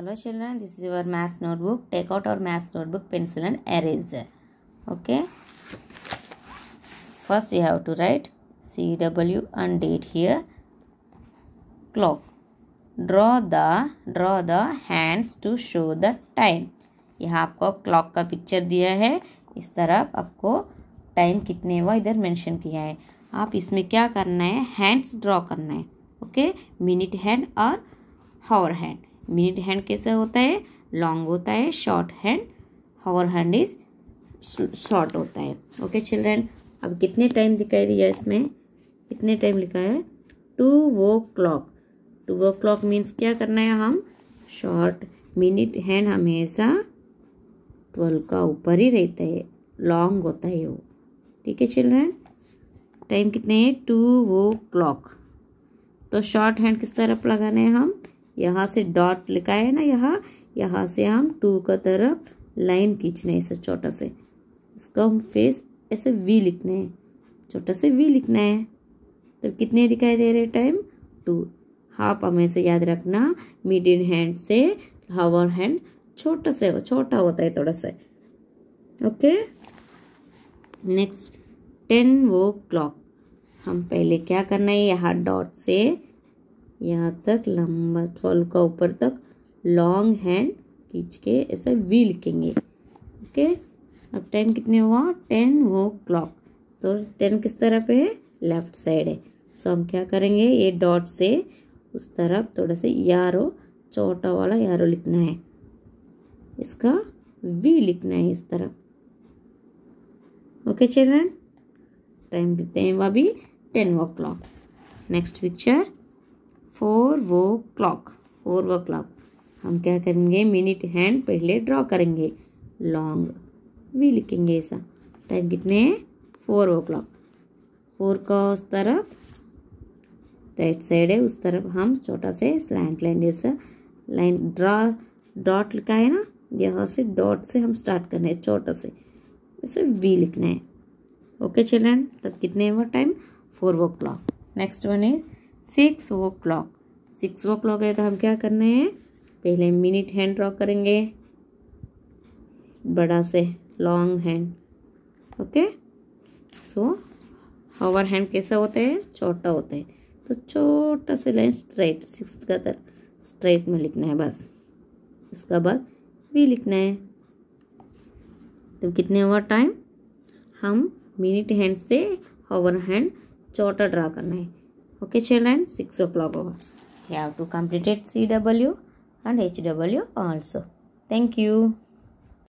hello children this is your maths notebook take out our maths notebook pencil and eraser okay first you have to write cw and date here clock draw the draw the hands to show the time यहाँ आपको clock का picture दिया है इस तरफ आपको time कितने वो इधर मेंशन किया है आप इसमें क्या करना है हैंड्स ड्रॉ करना है ओके मिनट हैंड और हावर हैंड मिड हैंड कैसा होता है लॉन्ग होता है short hand hour hand is short होता है ओके चिल्ड्रेन अब कितने टाइम दिखाई दिया इसमें कितने टाइम लिखा है two o'clock two o'clock means क्या करना है हम शॉर्ट मिनट हैंड हमेशा ट्वेल्व का ऊपर ही रहता है लॉन्ग होता है वो ठीक है चिल्ड्रेन टाइम कितने हैं टू वो क्लॉक तो शॉर्ट हैंड किस तरफ लगाना है हम यहाँ से डॉट लिखा है ना यहाँ यहाँ से हम टू का तरफ लाइन खींचना है इसे छोटा से इसका हम फेस ऐसे वी लिखना है छोटा से वी लिखना है तो कितने दिखाई दे रहे टाइम टू हाफ हमें से याद रखना मीडियम हैंड से हावर हैंड छोटा से छोटा होता है थोड़ा सा okay next ten o'clock हम पहले क्या करना है यहाँ डॉट से यहाँ तक लंबा फल का ऊपर तक लॉन्ग हैंड खींच के ऐसा वी लिखेंगे ओके अब टेन कितने हुआ टेन वो क्लॉक तो टेन किस तरफ है लेफ्ट साइड है सो हम क्या करेंगे ये डॉट से उस तरफ थोड़ा सा यारो छोटा वाला यारो लिखना है इसका वी लिखना है इस तरफ ओके चिल्ड्रन टाइम कितने वह अभी ten o'clock next picture four o'clock four o'clock हम क्या करेंगे मिनट हैंड पहले ड्रॉ करेंगे लॉन्ग वी लिखेंगे ऐसा टाइम कितने हैं फोर ओ क्लॉक फोर का उस तरफ राइट साइड है उस तरफ हम छोटा से स्लैंड लाइन जैसा लाइन ड्रा डॉट लिखा है ना यहाँ से डॉट से हम स्टार्ट करना है छोटा से जैसे वी लिखना है ओके चिल्ड्रन तब कितने वो time four o'clock next one is six o'clock six o'clock है तो हम क्या करना है पहले मिनट हैंड ड्रॉ करेंगे बड़ा से long hand okay so hour hand कैसा होता है छोटा होता है तो छोटा से लाइन स्ट्रेट सिक्स का तर स्ट्रेट में लिखना है बस इसका बाद वी लिखना है तो कितने ओवर टाइम हम मिनट हैंड से ओवर हैंड छोटा ड्रा करना है okay children 6 o'clock over you have to complete it cw and hw also thank you